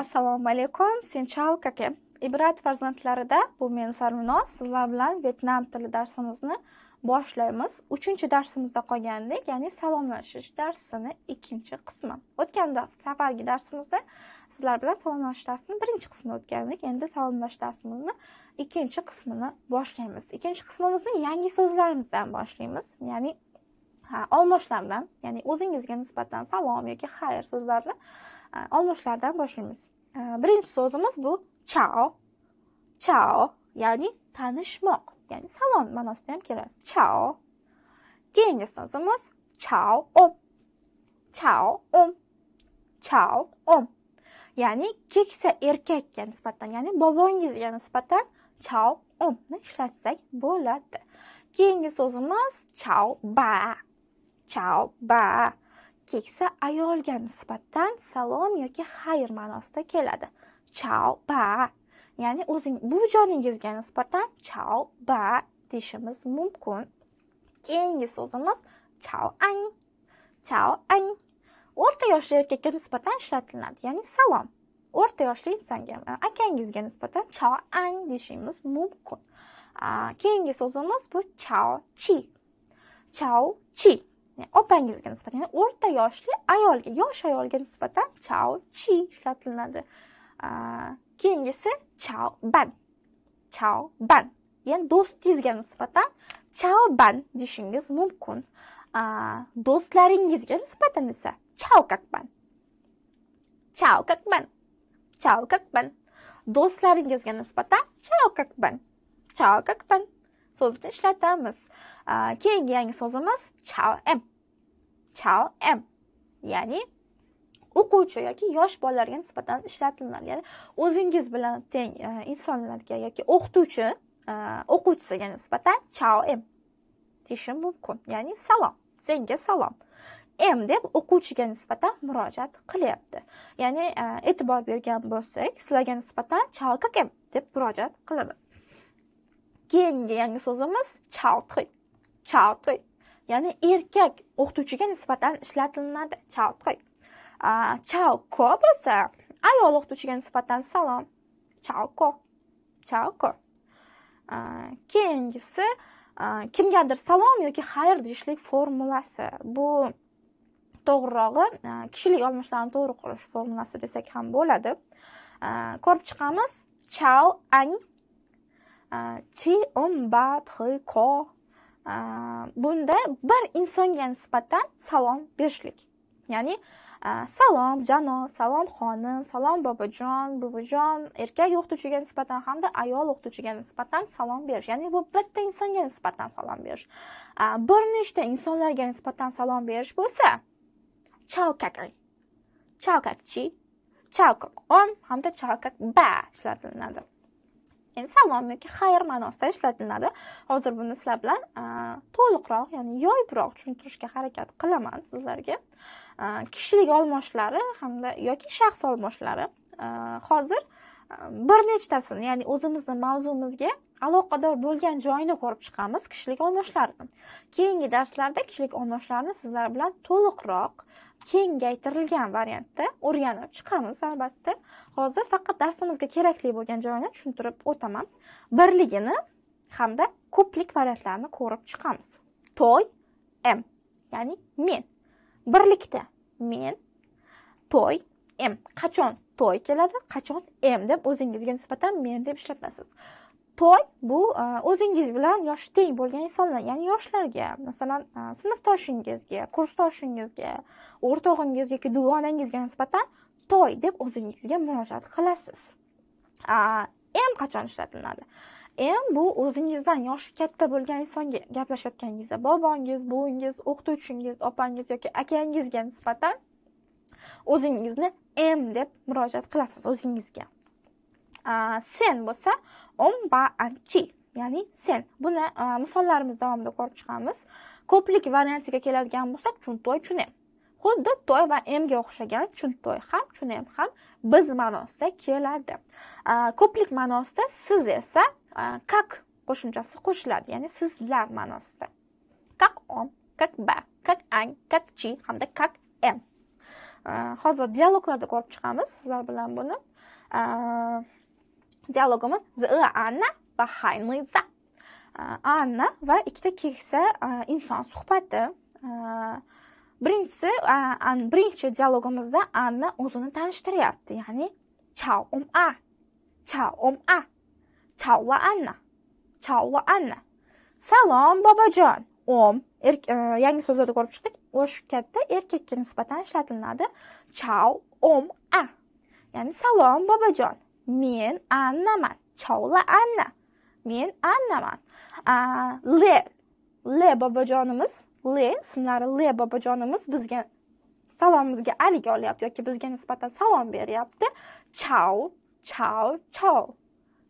assalomu alaykum sinchao kake ibrat farzandlarida bu men sarvinoz sizlar bilan vyetnam tili darsimizni boshlaymiz uchinchi darsimizda qolgandik ya'ni salomlashish darsini ikkinchi qismi o'tgan safargi darsimizda sizlar bilan salomlashish darsini birinchi qismini o'tgandik endi salomlashish darsimizni ikkinchi qismini boshlaymiz ikkinchi qismimizni yangi so'zlarimizdan boshlaymiz ya'ni ha olmoshlardan ya'ni o'zingizga nisbatan salom yoki xayr so'zlarini olmishlardan boshlaymiz birinchi so'zimiz bu chao chao ya'ni tanishmoq ya'ni salom ma'nosida ham keladi chao keyingi so'zimiz chao om chao om chao om ya'ni keksa erkakka nisbatan ya'ni bobongizga nisbatan chao omni ishlatsak bo'ladi keyingi so'zimiz chao ba chao ba keksa ayolga nisbatan salom yoki xayr ma'nosida keladi chao ba ya'ni o'zing bu joningizga nisbatan chao ba deyishimiz mumkin keyingi so'zimiz chao ang chao ang o'rta yoshli erkakka nisbatan ishlatiladi ya'ni salom o'rta yoshli insonga akangizga nisbatan chao ang deyishimiz mumkin keyingi so'zimiz bu chao chi chao chi opangizga nisbatan ya'ni o'rta yoshli ayolga yosh ayolga nisbatan chao chi ishlatilinadi keyingisi chao ban chao ban ya'ni do'stingizga nisbatan chao ban deyishingiz mumkin do'stlaringizga nisbatan esa chao как ban chao как ban chao как ban do'stlaringizga nisbatan chao как ban chao как ban so'zni ishlatamiz keyingi yangi so'zimiz chao m chao m ya'ni o'quvchi yoki yosh bolalarga nisbatan ishlatiladi ya'ni o'zingiz bilan teng e, insonlarga yoki o'qituvchi e, o'quvchisiga nisbatan chao m deyishim mumkin ya'ni salom senga salom m deb o'quvchiga nisbatan murojaat qilyapti ya'ni e, e'tibor bergan bo'lsak sizlarga nisbatan chao m deb murojaat qiladi keyingi yangi so'zimiz chao chao ya'ni erkak o'qituvchiga nisbatan ishlatilinadi chao chalko bo'lsa ayol o'qituvchiga nisbatan salom chalko chalko keyingisi kimgadir salom yoki xayr deyishlik formulasi bu to'g'rirog'i kishilik olmishlarni to'g'ri qurish formulasi desak ham bo'ladi ko'rib chiqamiz chao ang chi un um, ba ko bunda bir insonga nisbatan salom berishlik ya'ni salom janob salom xonim salom bobojon buvijon erkak o'qituvchiga nisbatan hamda ayol o'qituvchiga nisbatan salom berish ya'ni bu bitta insonga nisbatan salom berish bir nechta insonlarga nisbatan salom berish bo'lsa chao kakay chao kakchi chao kakom hamda chao kak ba ishlatilinadi ya'ni salomniki xayr ma'nosida ishlatiladi hozir buni sizlar bilan to'liqroq ya'ni yoyibroq tushuntirishga harakat qilaman sizlarga kishilik olmoshlari hamda yoki shaxs olmoshlari hozir bir nechtasini ya'ni o'zimizni mavzumizga aloqador bo'lgan joyini ko'rib chiqamiz kishilik almashlarni keyingi darslarda kishilik olmoshlarni sizlar bilan to'liqroq kengaytirilgan variantda o'rganib chiqamiz albatta hozir faqat darsimizga kerakli bo'lgan joyini tushuntirib o'taman birligini hamda ko'plik variantlarini ko'rib chiqamiz toy m ya'ni men birlikda men toy m qachon toy keladi qachon m deb o'zingizga nisbatan men deb ishlatasiz to'y bu e, o'zingiz bilan yoshi teng bo'lgan insonlar ya'ni yoshlarga masalan e, sinfdoshingizga kursdoshingizga o'rtog'ingiz yoki dugonangizga nisbatan toy deb o'zingizga murojaat qilasiz m qachon ishlatiladi m bu o'zingizdan yoshi katta bo'lgan insonga gaplashayotganingizda bobongiz buvingiz o'qituvchingiz opangiz yoki akangizga nisbatan o'zingizni m deb murojaat qilasiz o'zingizga sen bo'lsa om ba anchi ya'ni sen buni misollarimiz davomida ko'rib chiqamiz ko'plik variantiga keladigan bo'lsak chuntoy chunem xuddi toy va emga o'xshagan chuntoy ham chunem ham biz ma'nosida keladi ko'plik ma'nosida siz esa как qo'shimchasi qo'shiladi ya'ni sizlar ma'nosida как он как ба как ang как chi hamda как em hozir dialoglarda ko'rib chiqamiz sizlar bilan buni dialogimiz zı anna va haynli anna va ikkita keksa inson suhbati birinchisi birinchi dialogimizda anna o'zini tanishtiryapti ya'ni chao um a chao um a chao va anna chao va anna salom bobojon om yangi so'zlarda ko'rib chiqdik o'sha katta erkakka nisbatan ishlatiladi. chao om a ya'ni salom bobojon Men Annaman. Chovla Anna. Men Annaman. Le. Le bobojonimiz. Le ismlari Le bobojonimiz bizga salomimizga alik olyapti yoki bizga nisbatan salom beryapti. Chao, chao, chao.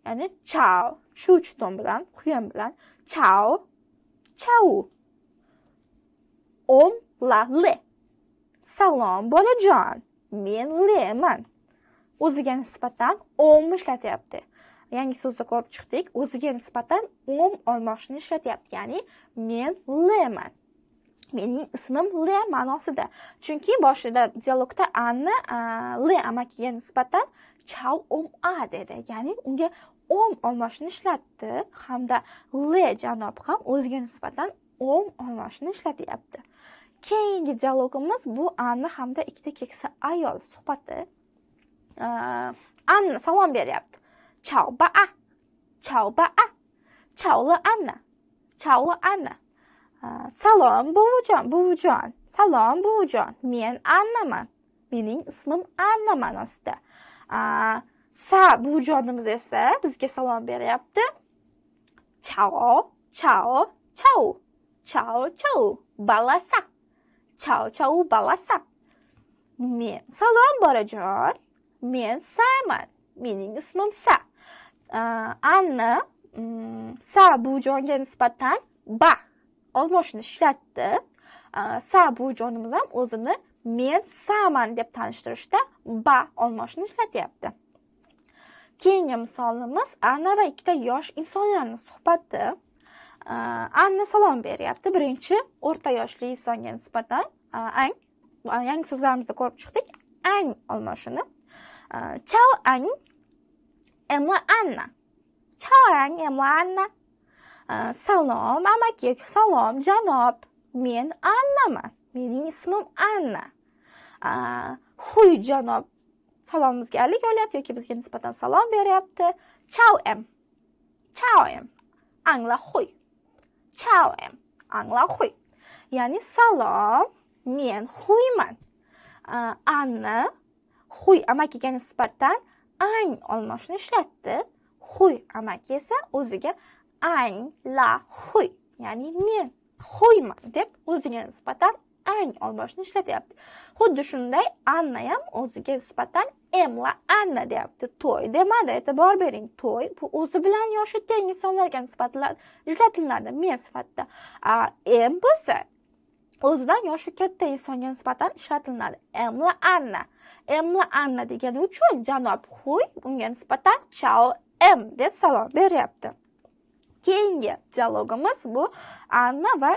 Ya'ni chao, shu uch ton bilan, quyun bilan chao, chao. Om la le. Salom bolajon. Men leman. o'ziga nisbatan omni ishlatyapti yangi so'zni ko'rib chiqdik o'ziga nisbatan om olmoqchini ishlatyapti ya'ni men leman mening ismim le ma'nosida chunki boshida dialogda anna le amakiga nisbatan chal om a dedi ya'ni unga om olmoshni ishlatdi hamda le janob ham o'ziga nisbatan om olmoshni ishlatyapti keyingi dialogimiz bu anna hamda ikkita keksa ayol suhbati anna salom beryapti chavbaa chavbaa chavli anna chavli anna salom buvijon buvijon salom buvijon men annaman mening ismim anna ma'nosida sa buvijonimiz esa bizga salom beryapti chao chao chao chao chao balasa chao chao balasa men salom bolajon men saman mening ismim sa Anna sa bu jonga nisbatan ba Olmoshini ishlatdi sa buvijonimiz ham o'zini men saman deb tanishtirishda ba olmoshini ishlatyapti keyingi misolimiz anna va ikkita yosh insonlarning suhbati anna salom beryapti birinchi o'rta yoshli insonga nisbatan ang yangi so'zlarimizda ko'rib chiqdik ang olmoshini anh em muốn Anna à? Chào ảnh em muốn ăn à? Ờ, salom amakik salom janob men annaman mening ismim anna huy janob salomimizga alik olyapti yoki bizga nisbatan salom beryapti chao em chao em angla huy chao em angla huy ya'ni salom men huyman anna huy amakiga nisbatan ang olmoshni ishlatdi huy amaki esa o'ziga ang la huy ya'ni men huyman deb o'ziga nisbatan ang olmoshni ishlatyapti xuddi shunday anna ham o'ziga nisbatan emla anna deyapti to'y demadi e'tibor bering to'y bu o'zi bilan yoshi teng insonlarga nisbatan ishlatiladi men sifatida em bo'lsa o'zidan yoshi katta insonga nisbatan ishlatilinadi emla anna emla anna degani uchun janob huy unga nisbatan chao m deb salom beryapti keyingi dialogimiz bu anna va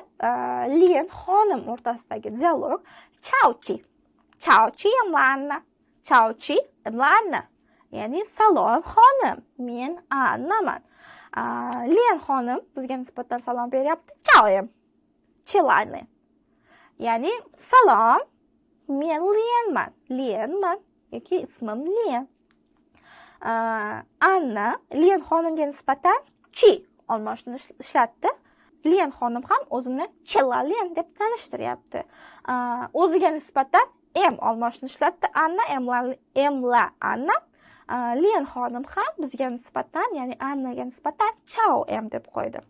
e, xonim o'rtasidagi dialog chaochi chaochi emla anna chaochi emla anna ya'ni salom xonim men annaman lin xonim bizga nisbatan salom beryapti chao em chilani ya'ni salom men lianman lianman yoki ismim lian anna lian xonimga nisbatan chi almashinishni ishlatdi lian xonim ham o'zini chella lian deb tanishtiryapti o'ziga nisbatan m olmoshni ishlatdi anna emla emla anna lian xonim ham bizga nisbatan ya'ni annaga nisbatan chao m deb qo'ydi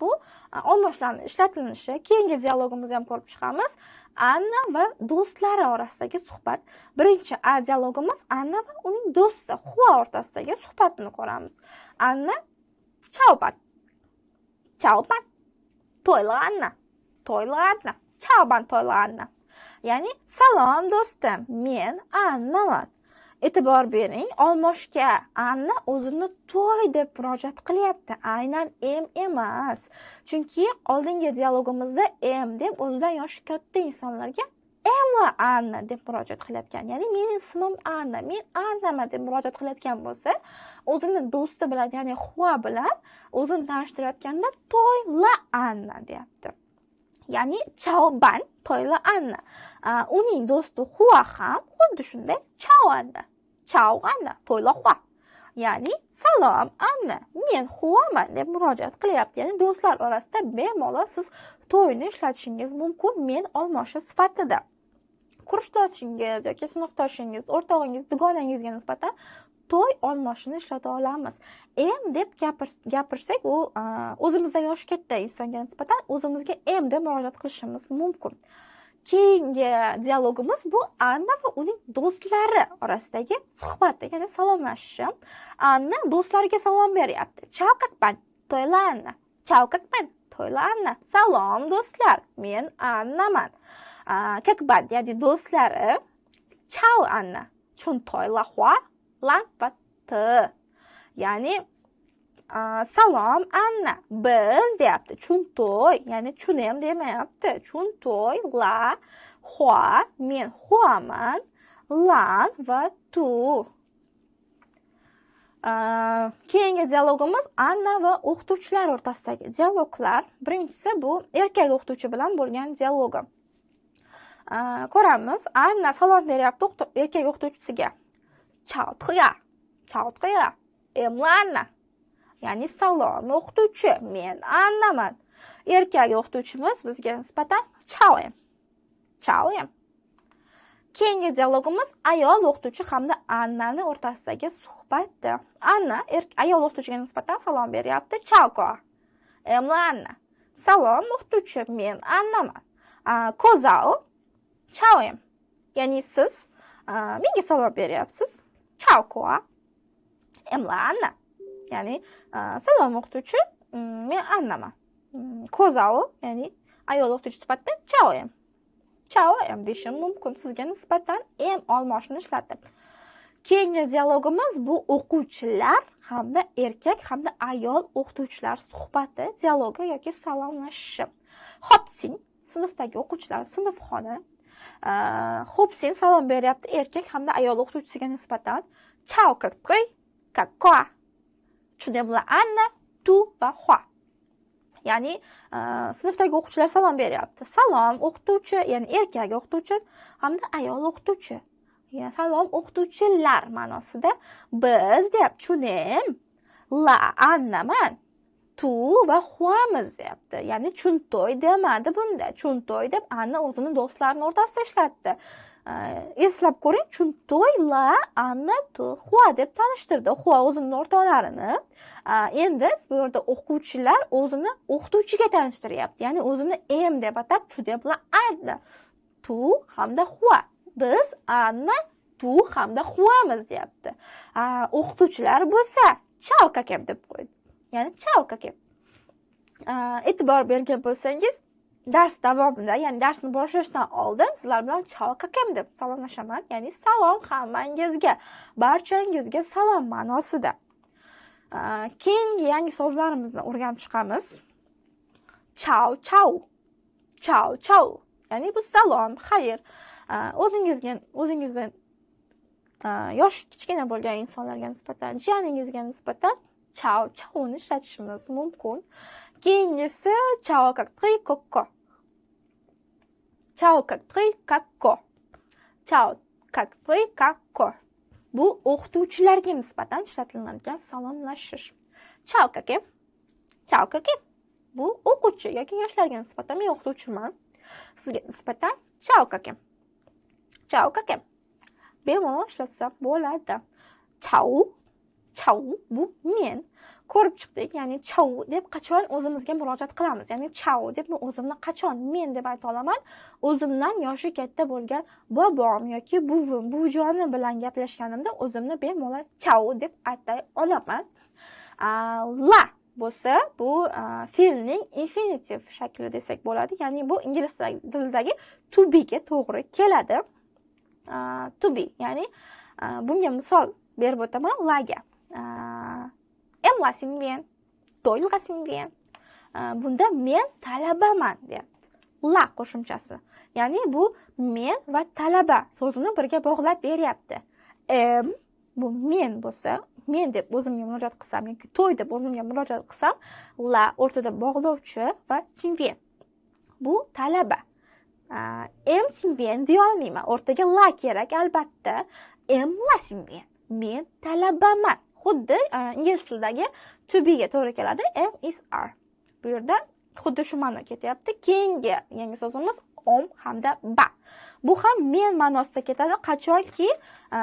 bu almashlarni e, ishlatilishi keyingi dialogimizni ham ko'rib chiqamiz anna va do'stlari orasidagi suhbat birinchi a dialogimiz anna va uning do'sti xua o'rtasidagi suhbatni ko'ramiz anna chaubat chauban to'yli anna to'yli anna chauban to'yli anna ya'ni salom do'stim men annaman e'tibor bering olmoshka anna o'zini to'y deb murojaat qilyapti aynan em emas chunki oldingi dialogimizda em deb o'zidan yoshi katta insonlarga emma anna deb murojaat qilayotgan ya'ni meni ismim anna men annaman deb murojaat qilayotgan bo'lsa o'zini do'sti bilan ya'ni xua bilan o'zini tanishtirayotganda toy la anna deyapti ya'ni chaoban toyla anna uning do'sti xua ham xuddi shunday anna chao anna to'yloqqa ya'ni salom anna men huvaman deb murojaat qilyapti ya'ni do'stlar orasida bemalol siz to'yni ishlatishingiz mumkin men almashi sifatida kurshdoshingiz yoki sinfdoshingiz o'rtog'ingiz dugonangizga nisbatan to'y olmoshini ishlata olamiz m deb gapirsak u o'zimizdan yoshi katta insonga nisbatan o'zimizga m deb murojaat qilishimiz mumkin keyingi dialogimiz bu anna va uning do'stlari orasidagi suhbat ya'ni salomlashishi anna do'stlariga salom beryapti chao kakman toyla anna chao kakman toyla anna salom do'stlar men annaman kakban ya'ni do'stlari chao anna chun toyla hua lan va t ya'ni salom anna biz deyapti toy, ya'ni chunim demayapti toy, la xua men xuaman lan va tu keyingi dialogimiz anna va o'qituvchilar o'rtasidagi dialoglar birinchisi bu erkak o'qituvchi bilan bo'lgan dialogi ko'ramiz anna salom beryapti erkak o'qituvchisiga chaotqiya chaotqiya emla anna ya'ni salom o'qituvchi men annaman erkak o'qituvchimiz bizga nisbatan Chao chauem keyingi dialogimiz ayol o'qituvchi hamda annani o'rtasidagi suhbatda anna er-, ayol o'qituvchiga nisbatan salom beryapti Chao emla anna salom o'qituvchi men annaman kozao chauem ya'ni siz menga salom beryapsiz Chao emla anna ya'ni e, salom o'qituvchi mm, men annama mm, kozao ya'ni ayol o'qituvchi sifatida chao em deyishim mumkin sizga nisbatan em olmoshini ishlatib keyingi dialogimiz bu o'quvchilar hamda erkak hamda ayol o'qituvchilar suhbati dialogi yoki salomlashishi hopsin sinfdagi o'quvchilar sinfxona e, hopsin salom beryapti erkak hamda ayol o'qituvchisiga nisbatan chao как ты какое tushuntyaptimi bular anna tu va hua ya'ni e, sinfdagi o'quvchilar salom beryapti salom o'qituvchi ya'ni erkak o'qituvchi hamda ayol o'qituvchi ya'ni salom o'qituvchilar ma'nosida biz deyapti chunim la annaman tu va huamiz deyapti ya'ni chuntoy demadi bunda chuntoy deb anna o'zini do'stlarini o'rtasida ishlatdi Э, eslab ko'ring to'y la anna xua deb tanishtirdi xua o'zini o'rtoqlarini э, endi bu yerda o'quvchilar o'zini o'qituvchiga tanishtiryapti ya'ni o'zini em deb atab chu deb la anna tu hamda xua biz anna tu hamda xuamiz deyapti э, o'qituvchilar bo'lsa chalka kakeb deb qo'ydi ya'ni chalka kakeb e'tibor bergan bo'lsangiz dars davomida ya'ni darsni boshlashdan oldin sizlar bilan chao kakam deb salomlashaman ya'ni salom hammangizga barchangizga salom ma'nosida keyingi yangi so'zlarimizni o'rganib chiqamiz chao chao chao chao ya'ni bu salom xayr o'zingizga o'zingizdan yoshi kichkina bo'lgan insonlarga nisbatan jiyaningizga nisbatan chao chaoni ishlatishimiz mumkin Keyingisi чао как три коко. Чао как три коко. Чао как три како. Бу o'qituvchilarga нисбатан ishlatiladigan саломлашиш. Chao kake. Chao kake. Bu o'quvchi yoki yoshlarga nisbatan men o'qituvchiman. Sizga nisbatan chao kake. Chao kake. Bemalol ishlatsam bo'ladi. Chao. Chao bu men. ko'rib chiqdik ya'ni chau deb qachon o'zimizga murojaat qilamiz ya'ni chau deb men o'zimni qachon men deb ayta olaman o'zimdan yoshi katta bo'lgan bobom yoki buvim buvijoni bilan gaplashganimda o'zimni bemalol chau deb atay olaman la bo'lsa bu fe'lning infinitiv shakli desak bo'ladi ya'ni bu ingliz tilidagi to bega to'g'ri keladi to be ya'ni bunga misol berib o'taman laga emlasin men to'yilg'asin men bunda men talabaman deyapti la qo'shimchasi ya'ni bu men va talaba so'zini birga bog'lab beryapti m bu men bo'lsa men deb o'zimga murojaat qilsam yoki to'y deb o'zimga murojaat qilsam la o'rtada bog'lovchi va sinven bu talaba m sinven olmayman. o'rtaga la kerak albatta m la sinven men talabaman xuddi e, ingliz tilidagi to bega to'g'ri keladi am is r bu yerda xuddi shu ma'no ketyapti keyingi yangi so'zimiz om hamda ba bu ham men ma'nosida ketadi qachonki e,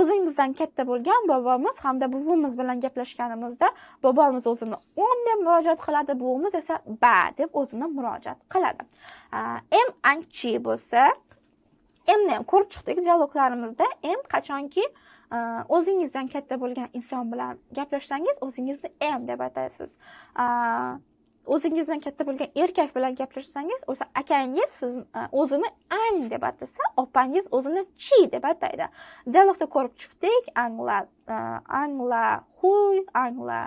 o'zingizdan katta bo'lgan bobomiz hamda buvimiz bilan gaplashganimizda bobomiz o'zini om deb murojaat qiladi buvimiz esa ba deb o'zini murojaat qiladi e, m anchi bo'lsa mni ham ko'rib chiqdik dialoglarimizda m qachonki e, o'zingizdan katta bo'lgan inson bilan gaplashsangiz o'zingizni m deb ataysiz e, o'zingizdan katta bo'lgan erkak bilan gaplashsangiz o'sha akangiz siz e, o'zini ang deb atasa opangiz o'zini chi deb ataydi dialogda ko'rib chiqdik angla angla huy angla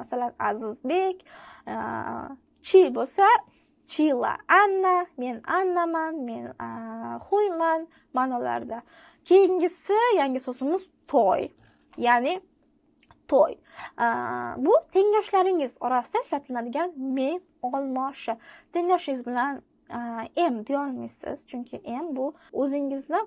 masalan azizbek chi bo'lsa chila anna men annaman men xuyman ma'nolarida keyingisi yangi so'zimiz to'y ya'ni to'y bu tengdoshlaringiz orasida ishlatiladigan me olmoshi tengdoshingiz bilan m deyolmaysiz chunki m bu o'zingizni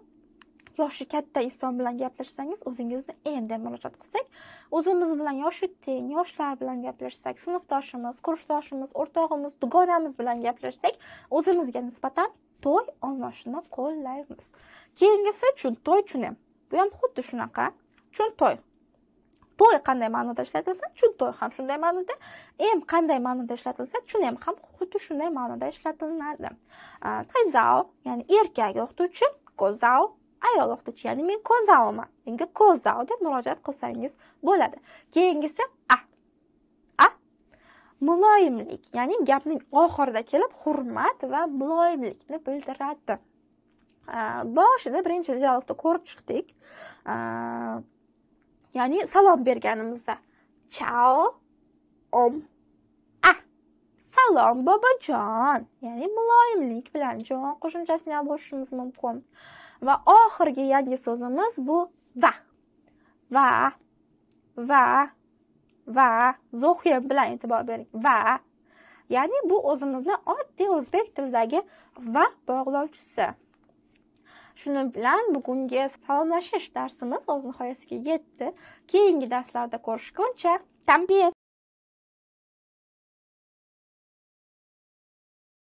yoshi katta inson bilan gaplashsangiz o'zingizni endi murojaat qilsak o'zimiz bilan yoshi teng yoshlar bilan gaplashsak sinfdoshimiz kursdoshimiz o'rtog'imiz dugonamiz bilan gaplashsak o'zimizga nisbatan to'y olmoshini qo'llaymiz keyingisi chun to'y chun bu ham xuddi shunaqa chun to'y to'y qanday ma'noda ishlatilsa chun to'y ham shunday ma'noda em qanday ma'noda ishlatilsa chun em ham xuddi shunday ma'noda ishlatilinadi tayzao ya'ni erkak o'qituvchi gozao ayol o'qituvchi ya'ni men ko'zaoman menga ko'zau deb murojaat qilsangiz bo'ladi keyingisi a a muloyimlik ya'ni gapning oxirida kelib hurmat va muloyimlikni bildiradi boshida birinchi dialogda ko'rib chiqdik ya'ni salom berganimizda chao om a salom bobojon ya'ni muloyimlik bilan jon qo'shimchasini ham qo'shishimiz mumkin va oxirgi yangi so'zimiz bu va va va va zo'hiya bilan e'tibor bering va ya'ni bu o'zimizni oddiy o'zbek tilidagi va bog'lovchisi shuni bilan bugungi salomlashish darsimiz o'z nihoyasiga yetdi keyingi darslarda ko'rishguncha tanbiye